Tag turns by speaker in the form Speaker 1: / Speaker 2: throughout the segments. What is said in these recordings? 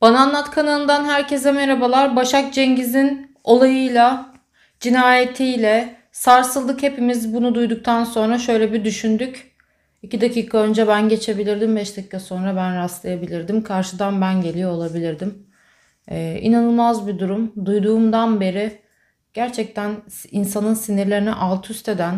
Speaker 1: Bana Anlat kanalından herkese merhabalar. Başak Cengiz'in olayıyla, cinayetiyle sarsıldık hepimiz. Bunu duyduktan sonra şöyle bir düşündük. 2 dakika önce ben geçebilirdim, 5 dakika sonra ben rastlayabilirdim. Karşıdan ben geliyor olabilirdim. Ee, inanılmaz bir durum. Duyduğumdan beri gerçekten insanın sinirlerini alt üst eden,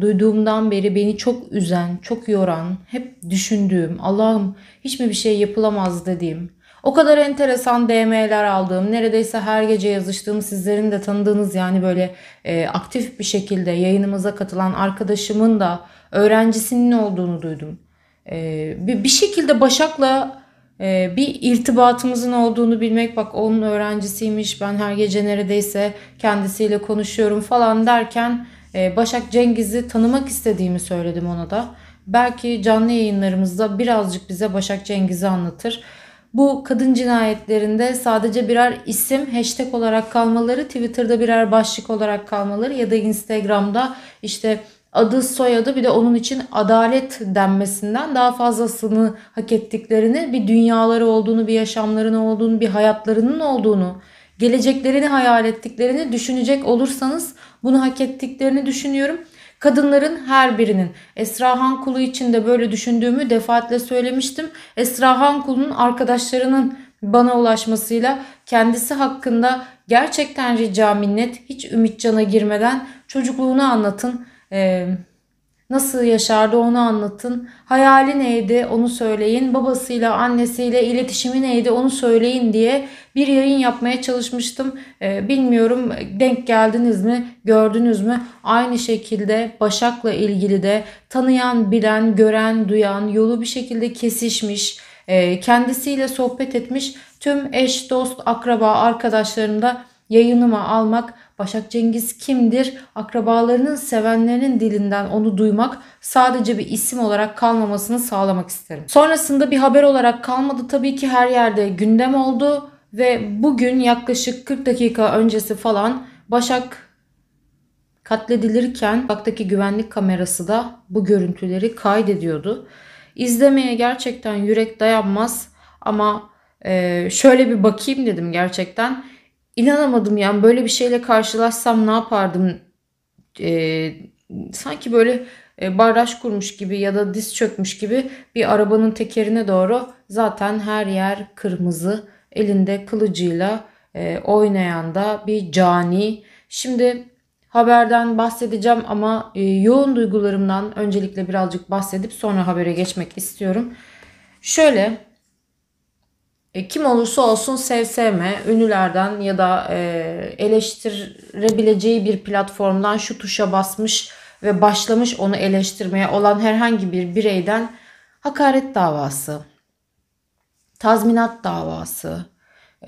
Speaker 1: duyduğumdan beri beni çok üzen, çok yoran, hep düşündüğüm, Allah'ım hiç mi bir şey yapılamaz dediğim, o kadar enteresan DM'ler aldığım, neredeyse her gece yazıştığım, sizlerin de tanıdığınız yani böyle e, aktif bir şekilde yayınımıza katılan arkadaşımın da öğrencisinin olduğunu duydum. E, bir, bir şekilde Başak'la e, bir irtibatımızın olduğunu bilmek, bak onun öğrencisiymiş, ben her gece neredeyse kendisiyle konuşuyorum falan derken e, Başak Cengiz'i tanımak istediğimi söyledim ona da. Belki canlı yayınlarımızda birazcık bize Başak Cengiz'i anlatır. Bu kadın cinayetlerinde sadece birer isim hashtag olarak kalmaları, Twitter'da birer başlık olarak kalmaları ya da Instagram'da işte adı soyadı bir de onun için adalet denmesinden daha fazlasını hak ettiklerini, bir dünyaları olduğunu, bir yaşamlarının olduğunu, bir hayatlarının olduğunu, geleceklerini hayal ettiklerini düşünecek olursanız bunu hak ettiklerini düşünüyorum. Kadınların her birinin. Esra Hankulu için de böyle düşündüğümü defaatle söylemiştim. Esra Hankulu'nun arkadaşlarının bana ulaşmasıyla kendisi hakkında gerçekten rica minnet hiç Ümitcan'a girmeden çocukluğunu anlatın. Ee, Nasıl yaşardı onu anlatın. Hayali neydi onu söyleyin. Babasıyla annesiyle iletişimi neydi onu söyleyin diye bir yayın yapmaya çalışmıştım. Ee, bilmiyorum denk geldiniz mi gördünüz mü? Aynı şekilde Başak'la ilgili de tanıyan, bilen, gören, duyan, yolu bir şekilde kesişmiş, e, kendisiyle sohbet etmiş tüm eş, dost, akraba, arkadaşlarını da yayınıma almak Başak Cengiz kimdir? Akrabalarının, sevenlerinin dilinden onu duymak sadece bir isim olarak kalmamasını sağlamak isterim. Sonrasında bir haber olarak kalmadı tabii ki her yerde gündem oldu ve bugün yaklaşık 40 dakika öncesi falan Başak katledilirken baktaki güvenlik kamerası da bu görüntüleri kaydediyordu. İzlemeye gerçekten yürek dayanmaz ama şöyle bir bakayım dedim gerçekten inanamadım yani böyle bir şeyle karşılaşsam ne yapardım? E, sanki böyle e, baraj kurmuş gibi ya da diz çökmüş gibi bir arabanın tekerine doğru zaten her yer kırmızı. Elinde kılıcıyla e, oynayan da bir cani. Şimdi haberden bahsedeceğim ama e, yoğun duygularımdan öncelikle birazcık bahsedip sonra habere geçmek istiyorum. Şöyle e, kim olursa olsun sev ünlülerden ya da e, eleştirebileceği bir platformdan şu tuşa basmış ve başlamış onu eleştirmeye olan herhangi bir bireyden hakaret davası, tazminat davası,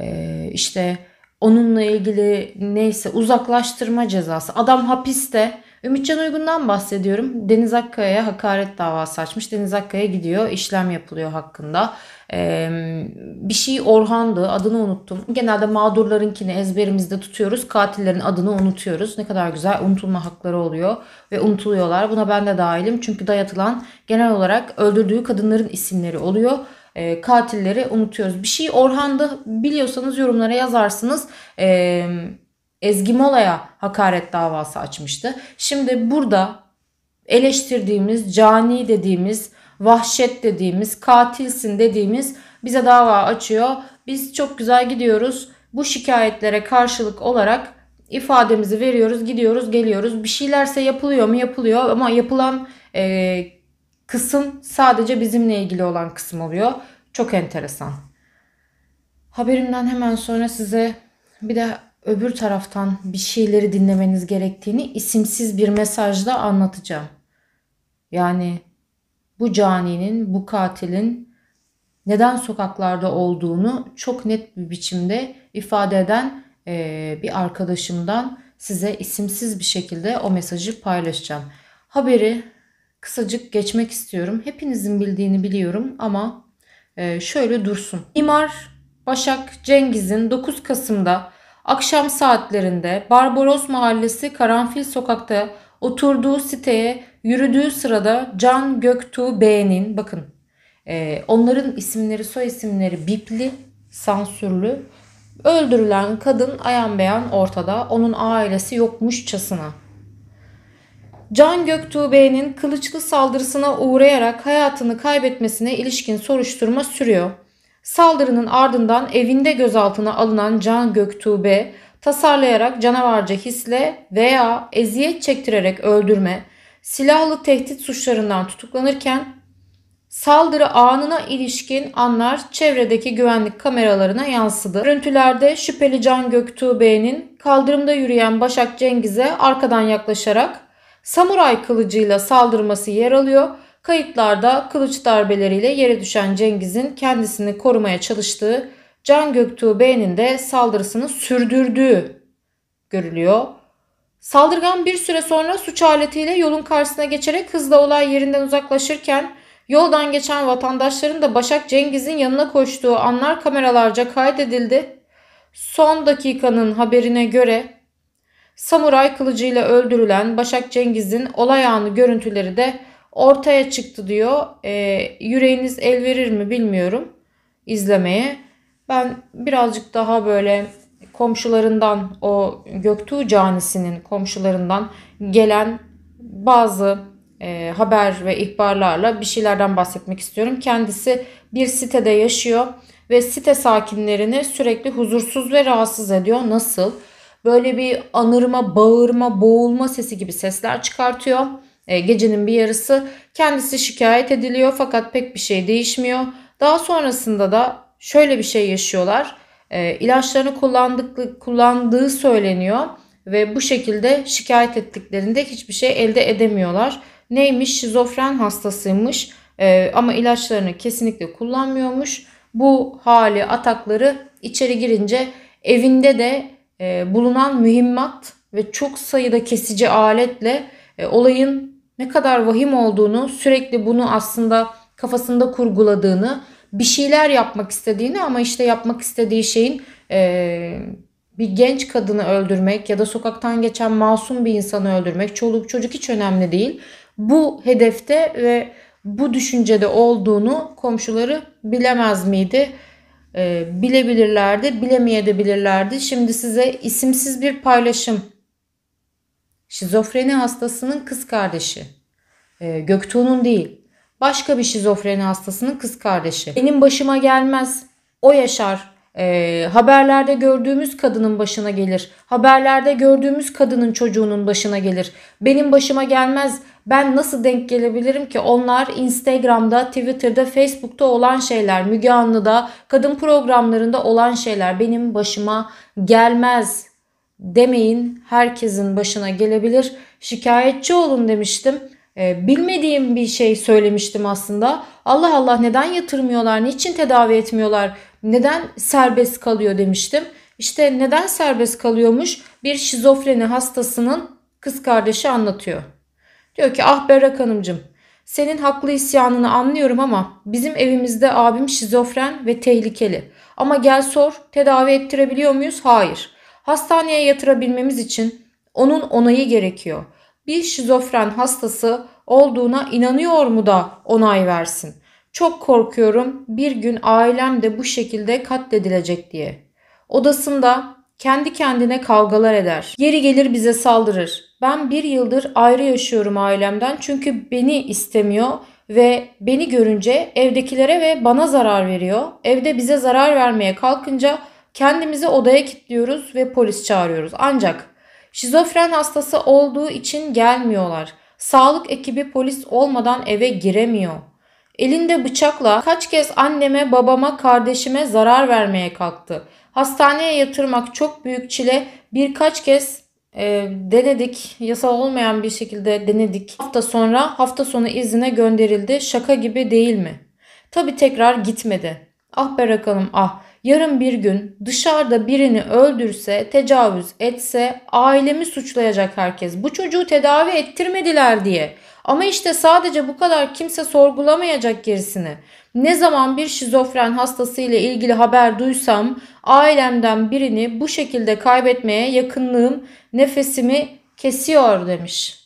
Speaker 1: e, işte onunla ilgili neyse uzaklaştırma cezası. Adam hapiste. Ümitcan Uygun'dan bahsediyorum. Deniz Akkaya'ya hakaret davası açmış. Deniz Akkaya gidiyor. işlem yapılıyor hakkında bir şey Orhan'dı adını unuttum. Genelde mağdurlarınkini ezberimizde tutuyoruz. Katillerin adını unutuyoruz. Ne kadar güzel unutulma hakları oluyor ve unutuluyorlar. Buna ben de dahilim çünkü dayatılan genel olarak öldürdüğü kadınların isimleri oluyor katilleri unutuyoruz. Bir şey Orhan'da biliyorsanız yorumlara yazarsınız. Ezgi Mola'ya hakaret davası açmıştı. Şimdi burada eleştirdiğimiz, cani dediğimiz vahşet dediğimiz, katilsin dediğimiz bize dava açıyor. Biz çok güzel gidiyoruz. Bu şikayetlere karşılık olarak ifademizi veriyoruz, gidiyoruz, geliyoruz. Bir şeylerse yapılıyor mu? Yapılıyor ama yapılan e, kısım sadece bizimle ilgili olan kısım oluyor. Çok enteresan. Haberimden hemen sonra size bir de öbür taraftan bir şeyleri dinlemeniz gerektiğini isimsiz bir mesajla anlatacağım. Yani bu caninin, bu katilin neden sokaklarda olduğunu çok net bir biçimde ifade eden e, bir arkadaşımdan size isimsiz bir şekilde o mesajı paylaşacağım. Haberi kısacık geçmek istiyorum. Hepinizin bildiğini biliyorum ama e, şöyle dursun. İmar Başak Cengiz'in 9 Kasım'da akşam saatlerinde Barbaros Mahallesi Karanfil Sokak'ta Oturduğu siteye yürüdüğü sırada Can Göktuğ B'nin bakın e, onların isimleri soy isimleri bipli sansürlü öldürülen kadın ayan beyan ortada onun ailesi yokmuşçasına. Can Göktuğ B'nin kılıçlı saldırısına uğrayarak hayatını kaybetmesine ilişkin soruşturma sürüyor. Saldırının ardından evinde gözaltına alınan Can Göktuğ Bey, tasarlayarak canavarca hisle veya eziyet çektirerek öldürme, silahlı tehdit suçlarından tutuklanırken saldırı anına ilişkin anlar çevredeki güvenlik kameralarına yansıdı. Görüntülerde şüpheli Can Göktuğbe'nin kaldırımda yürüyen Başak Cengiz'e arkadan yaklaşarak samuray kılıcıyla saldırması yer alıyor. Kayıtlarda kılıç darbeleriyle yere düşen Cengiz'in kendisini korumaya çalıştığı Can Göktuğbe'nin de saldırısını sürdürdüğü görülüyor. Saldırgan bir süre sonra suç aletiyle yolun karşısına geçerek hızla olay yerinden uzaklaşırken yoldan geçen vatandaşların da Başak Cengiz'in yanına koştuğu anlar kameralarca kaydedildi. Son dakikanın haberine göre samuray kılıcıyla öldürülen Başak Cengiz'in olay anı görüntüleri de ortaya çıktı diyor. E, yüreğiniz el verir mi bilmiyorum izlemeye. Ben birazcık daha böyle komşularından o Göktuğ canisinin komşularından gelen bazı e, haber ve ihbarlarla bir şeylerden bahsetmek istiyorum. Kendisi bir sitede yaşıyor ve site sakinlerini sürekli huzursuz ve rahatsız ediyor. Nasıl? Böyle bir anırma, bağırma, boğulma sesi gibi sesler çıkartıyor. E, gecenin bir yarısı kendisi şikayet ediliyor fakat pek bir şey değişmiyor. Daha sonrasında da şöyle bir şey yaşıyorlar. E, ilaçlarını kullandık, kullandığı söyleniyor ve bu şekilde şikayet ettiklerinde hiçbir şey elde edemiyorlar. Neymiş? Şizofren hastasıymış e, ama ilaçlarını kesinlikle kullanmıyormuş. Bu hali atakları içeri girince evinde de e, bulunan mühimmat ve çok sayıda kesici aletle e, olayın ne kadar vahim olduğunu sürekli bunu aslında kafasında kurguladığını bir şeyler yapmak istediğini ama işte yapmak istediği şeyin e, bir genç kadını öldürmek ya da sokaktan geçen masum bir insanı öldürmek, çoluk çocuk hiç önemli değil. Bu hedefte ve bu düşüncede olduğunu komşuları bilemez miydi? E, bilebilirlerdi, bilemeyebilirlerdi. Şimdi size isimsiz bir paylaşım. Şizofreni hastasının kız kardeşi. E, Göktuğ'un değil başka bir şizofreni hastasının kız kardeşi. Benim başıma gelmez, o yaşar. E, haberlerde gördüğümüz kadının başına gelir. Haberlerde gördüğümüz kadının çocuğunun başına gelir. Benim başıma gelmez. Ben nasıl denk gelebilirim ki? Onlar Instagram'da, Twitter'da, Facebook'ta olan şeyler, Müge Anlı'da, kadın programlarında olan şeyler benim başıma gelmez demeyin. Herkesin başına gelebilir. Şikayetçi olun demiştim e, bilmediğim bir şey söylemiştim aslında. Allah Allah neden yatırmıyorlar, niçin tedavi etmiyorlar, neden serbest kalıyor demiştim. İşte neden serbest kalıyormuş bir şizofreni hastasının kız kardeşi anlatıyor. Diyor ki ah Berrak Hanımcığım senin haklı isyanını anlıyorum ama bizim evimizde abim şizofren ve tehlikeli. Ama gel sor tedavi ettirebiliyor muyuz? Hayır. Hastaneye yatırabilmemiz için onun onayı gerekiyor bir şizofren hastası olduğuna inanıyor mu da onay versin? Çok korkuyorum bir gün ailem de bu şekilde katledilecek diye. Odasında kendi kendine kavgalar eder. Yeri gelir bize saldırır. Ben bir yıldır ayrı yaşıyorum ailemden çünkü beni istemiyor ve beni görünce evdekilere ve bana zarar veriyor. Evde bize zarar vermeye kalkınca kendimizi odaya kilitliyoruz ve polis çağırıyoruz. Ancak Şizofren hastası olduğu için gelmiyorlar. Sağlık ekibi polis olmadan eve giremiyor. Elinde bıçakla kaç kez anneme, babama, kardeşime zarar vermeye kalktı. Hastaneye yatırmak çok büyük çile. Birkaç kez e, denedik. Yasal olmayan bir şekilde denedik. Hafta sonra hafta sonu izine gönderildi. Şaka gibi değil mi? Tabi tekrar gitmedi. Ah be rakalım ah. Yarın bir gün dışarıda birini öldürse, tecavüz etse ailemi suçlayacak herkes. Bu çocuğu tedavi ettirmediler diye. Ama işte sadece bu kadar kimse sorgulamayacak gerisini. Ne zaman bir şizofren hastası ile ilgili haber duysam ailemden birini bu şekilde kaybetmeye yakınlığım nefesimi kesiyor demiş.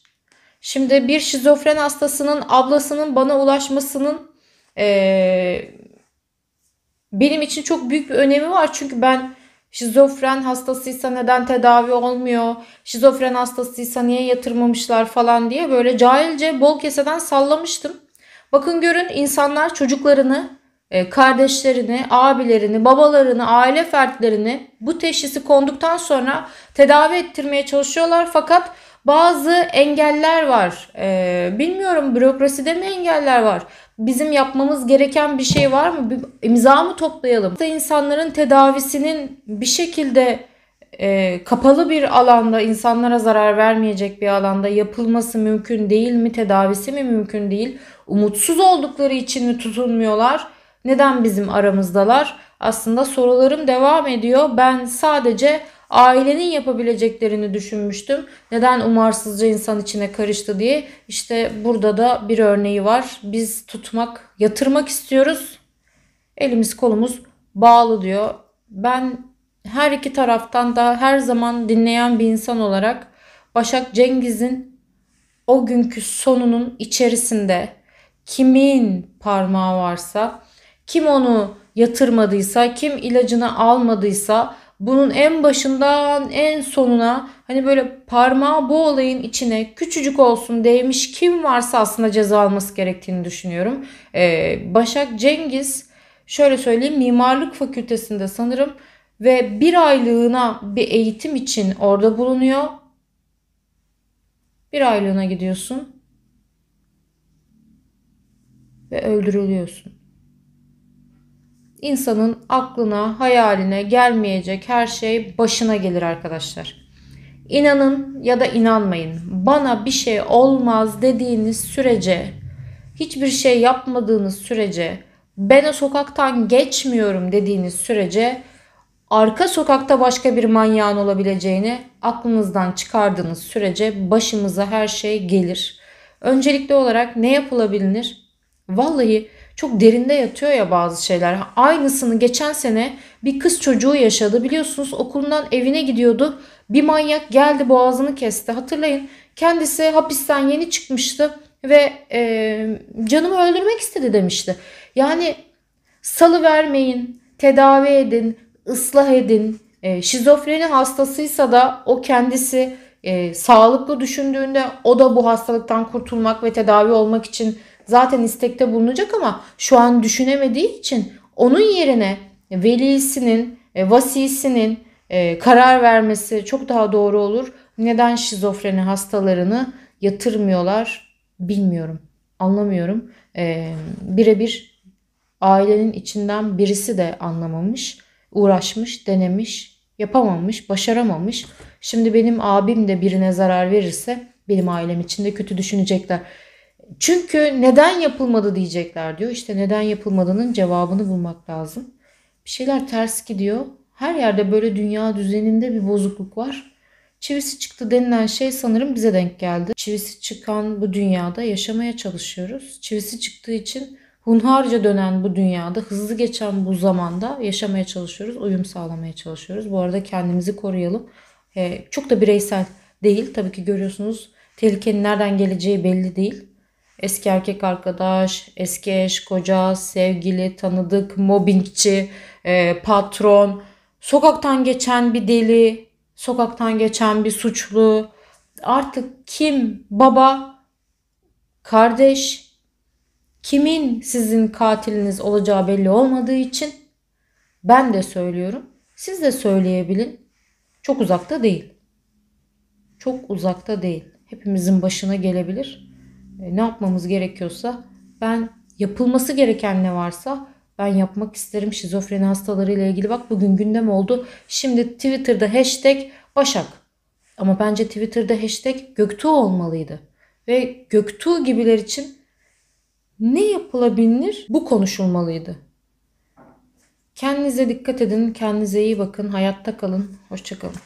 Speaker 1: Şimdi bir şizofren hastasının ablasının bana ulaşmasının ee, benim için çok büyük bir önemi var. Çünkü ben şizofren hastasıysa neden tedavi olmuyor? Şizofren hastasıysa niye yatırmamışlar falan diye böyle cahilce bol keseden sallamıştım. Bakın görün insanlar çocuklarını, e, kardeşlerini, abilerini, babalarını, aile fertlerini bu teşhisi konduktan sonra tedavi ettirmeye çalışıyorlar fakat bazı engeller var. Ee, bilmiyorum bürokraside mi engeller var? bizim yapmamız gereken bir şey var mı? Bir imza mı toplayalım? da insanların tedavisinin bir şekilde e, kapalı bir alanda insanlara zarar vermeyecek bir alanda yapılması mümkün değil mi? Tedavisi mi mümkün değil? Umutsuz oldukları için mi tutulmuyorlar? Neden bizim aramızdalar? Aslında sorularım devam ediyor. Ben sadece Ailenin yapabileceklerini düşünmüştüm. Neden umarsızca insan içine karıştı diye. İşte burada da bir örneği var. Biz tutmak, yatırmak istiyoruz. Elimiz kolumuz bağlı diyor. Ben her iki taraftan da her zaman dinleyen bir insan olarak Başak Cengiz'in o günkü sonunun içerisinde kimin parmağı varsa, kim onu yatırmadıysa, kim ilacını almadıysa bunun en başından en sonuna hani böyle parmağı bu olayın içine küçücük olsun değmiş kim varsa aslında ceza alması gerektiğini düşünüyorum. Ee, Başak Cengiz şöyle söyleyeyim mimarlık fakültesinde sanırım ve bir aylığına bir eğitim için orada bulunuyor. Bir aylığına gidiyorsun ve öldürülüyorsun. İnsanın aklına, hayaline gelmeyecek her şey başına gelir arkadaşlar. İnanın ya da inanmayın. Bana bir şey olmaz dediğiniz sürece, hiçbir şey yapmadığınız sürece, ben o sokaktan geçmiyorum dediğiniz sürece arka sokakta başka bir manyağın olabileceğini aklınızdan çıkardığınız sürece başımıza her şey gelir. Öncelikli olarak ne yapılabilir? Vallahi çok derinde yatıyor ya bazı şeyler. Aynısını geçen sene bir kız çocuğu yaşadı. Biliyorsunuz okulundan evine gidiyordu. Bir manyak geldi boğazını kesti. Hatırlayın kendisi hapisten yeni çıkmıştı ve e, canımı öldürmek istedi demişti. Yani salı vermeyin, tedavi edin, ıslah edin. E, şizofreni hastasıysa da o kendisi e, sağlıklı düşündüğünde o da bu hastalıktan kurtulmak ve tedavi olmak için zaten istekte bulunacak ama şu an düşünemediği için onun yerine velisinin, e, vasisinin e, karar vermesi çok daha doğru olur. Neden şizofreni hastalarını yatırmıyorlar bilmiyorum. Anlamıyorum. E, birebir ailenin içinden birisi de anlamamış, uğraşmış, denemiş, yapamamış, başaramamış. Şimdi benim abim de birine zarar verirse benim ailem içinde kötü düşünecekler. Çünkü neden yapılmadı diyecekler diyor. İşte neden yapılmadığının cevabını bulmak lazım. Bir şeyler ters gidiyor. Her yerde böyle dünya düzeninde bir bozukluk var. Çivisi çıktı denilen şey sanırım bize denk geldi. Çivisi çıkan bu dünyada yaşamaya çalışıyoruz. Çivisi çıktığı için hunharca dönen bu dünyada, hızlı geçen bu zamanda yaşamaya çalışıyoruz, uyum sağlamaya çalışıyoruz. Bu arada kendimizi koruyalım. Ee, çok da bireysel değil. Tabii ki görüyorsunuz tehlikenin nereden geleceği belli değil. Eski erkek arkadaş, eski eş, koca, sevgili, tanıdık, mobbingçi, e, patron, sokaktan geçen bir deli, sokaktan geçen bir suçlu. Artık kim baba, kardeş, kimin sizin katiliniz olacağı belli olmadığı için ben de söylüyorum. Siz de söyleyebilin. Çok uzakta değil. Çok uzakta değil. Hepimizin başına gelebilir. E, ne yapmamız gerekiyorsa ben yapılması gereken ne varsa ben yapmak isterim şizofreni hastaları ile ilgili. Bak bugün gündem oldu. Şimdi Twitter'da hashtag Başak. Ama bence Twitter'da hashtag Göktuğ olmalıydı. Ve Göktuğ gibiler için ne yapılabilir bu konuşulmalıydı. Kendinize dikkat edin, kendinize iyi bakın, hayatta kalın, hoşçakalın.